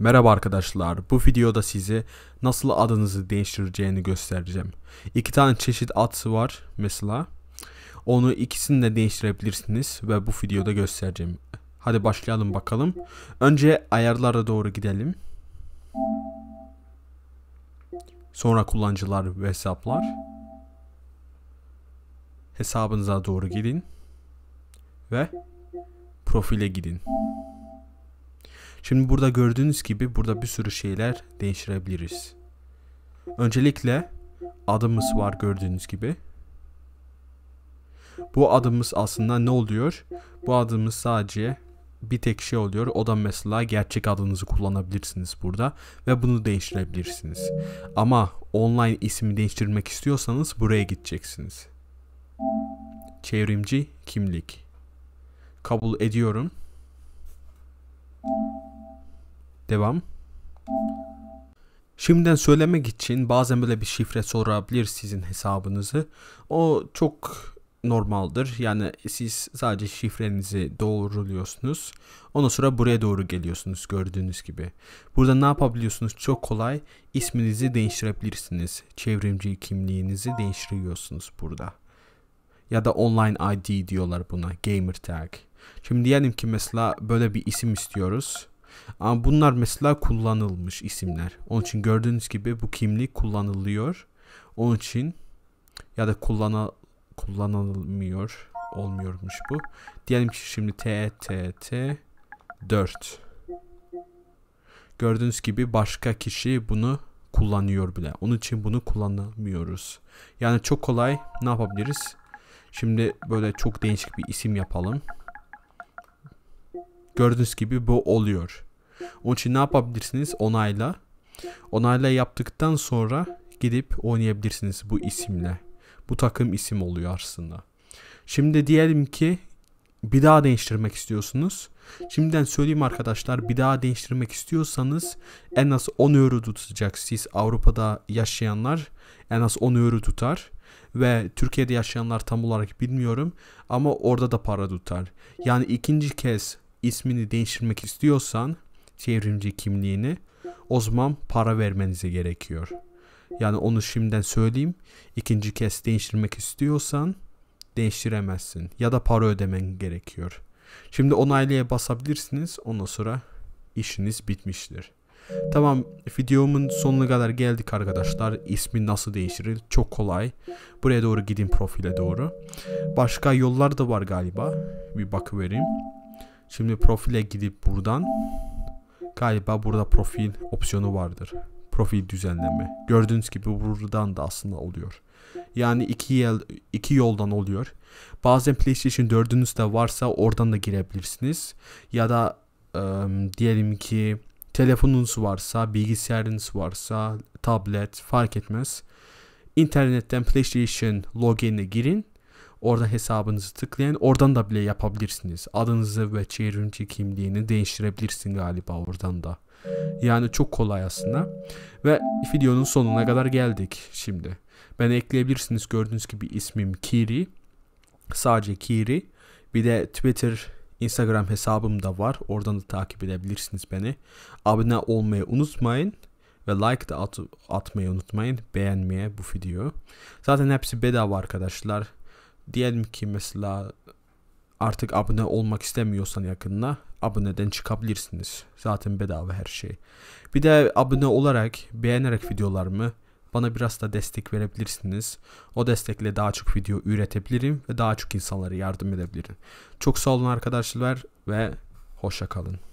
Merhaba arkadaşlar, bu videoda size nasıl adınızı değiştireceğini göstereceğim. İki tane çeşit ad var mesela. Onu ikisini de değiştirebilirsiniz ve bu videoda göstereceğim. Hadi başlayalım bakalım. Önce ayarlara doğru gidelim. Sonra kullanıcılar ve hesaplar. Hesabınıza doğru gidin. Ve profile gidin. Şimdi burada gördüğünüz gibi burada bir sürü şeyler değiştirebiliriz. Öncelikle adımız var gördüğünüz gibi. Bu adımız aslında ne oluyor? Bu adımız sadece bir tek şey oluyor. O da mesela gerçek adınızı kullanabilirsiniz burada ve bunu değiştirebilirsiniz. Ama online ismi değiştirmek istiyorsanız buraya gideceksiniz. Çevrimci kimlik. Kabul ediyorum. Devam. Şimdiden söylemek için bazen böyle bir şifre sorabilir sizin hesabınızı. O çok normaldir. Yani siz sadece şifrenizi doğruluyorsunuz. Ondan sonra buraya doğru geliyorsunuz gördüğünüz gibi. Burada ne yapabiliyorsunuz? Çok kolay isminizi değiştirebilirsiniz. Çevrimci kimliğinizi değiştiriyorsunuz burada. Ya da online ID diyorlar buna. Gamer tag. Şimdi diyelim ki mesela böyle bir isim istiyoruz. Ama bunlar mesela kullanılmış isimler. Onun için gördüğünüz gibi bu kimlik kullanılıyor. Onun için ya da kullana, kullanılmıyor olmuyormuş bu. Diyelim ki şimdi T T T 4. Gördüğünüz gibi başka kişi bunu kullanıyor bile. Onun için bunu kullanamıyoruz. Yani çok kolay ne yapabiliriz? Şimdi böyle çok değişik bir isim yapalım. Gördüğünüz gibi bu oluyor. Onun için ne yapabilirsiniz? Onayla. Onayla yaptıktan sonra gidip oynayabilirsiniz bu isimle. Bu takım isim oluyor aslında. Şimdi diyelim ki bir daha değiştirmek istiyorsunuz. Şimdiden söyleyeyim arkadaşlar bir daha değiştirmek istiyorsanız en az 10 euro tutacak. Siz Avrupa'da yaşayanlar en az 10 euro tutar. Ve Türkiye'de yaşayanlar tam olarak bilmiyorum ama orada da para tutar. Yani ikinci kez ismini değiştirmek istiyorsan çevrimci kimliğini o zaman para vermenize gerekiyor. Yani onu şimdiden söyleyeyim. İkinci kez değiştirmek istiyorsan değiştiremezsin. Ya da para ödemen gerekiyor. Şimdi onaylaya basabilirsiniz. Ondan sonra işiniz bitmiştir. Tamam videomun sonuna kadar geldik arkadaşlar. İsmi nasıl değiştirir? Çok kolay. Buraya doğru gidin profile doğru. Başka yollar da var galiba. Bir bakıvereyim. Şimdi profile gidip buradan galiba burada profil opsiyonu vardır. Profil düzenleme. Gördüğünüz gibi buradan da aslında oluyor. Yani iki, yol, iki yoldan oluyor. Bazen PlayStation 4'ünüz de varsa oradan da girebilirsiniz. Ya da e, diyelim ki telefonunuz varsa, bilgisayarınız varsa, tablet fark etmez. İnternetten PlayStation login'e girin Orada hesabınızı tıklayın. Oradan da bile yapabilirsiniz. Adınızı ve çevrimçi kimliğini değiştirebilirsin galiba oradan da. Yani çok kolay aslında. Ve videonun sonuna kadar geldik şimdi. Ben ekleyebilirsiniz gördüğünüz gibi ismim Kiri. Sadece Kiri. Bir de Twitter, Instagram hesabım da var. Oradan da takip edebilirsiniz beni. Abone olmayı unutmayın ve like da at atmayı unutmayın. Beğenmeye bu videoyu. Zaten hepsi bedava arkadaşlar diyelim ki mesela artık abone olmak istemiyorsan yakında aboneden çıkabilirsiniz. Zaten bedava her şey. Bir de abone olarak beğenerek videolarımı bana biraz da destek verebilirsiniz. O destekle daha çok video üretebilirim ve daha çok insanlara yardım edebilirim. Çok sağ olun arkadaşlar ve hoşça kalın.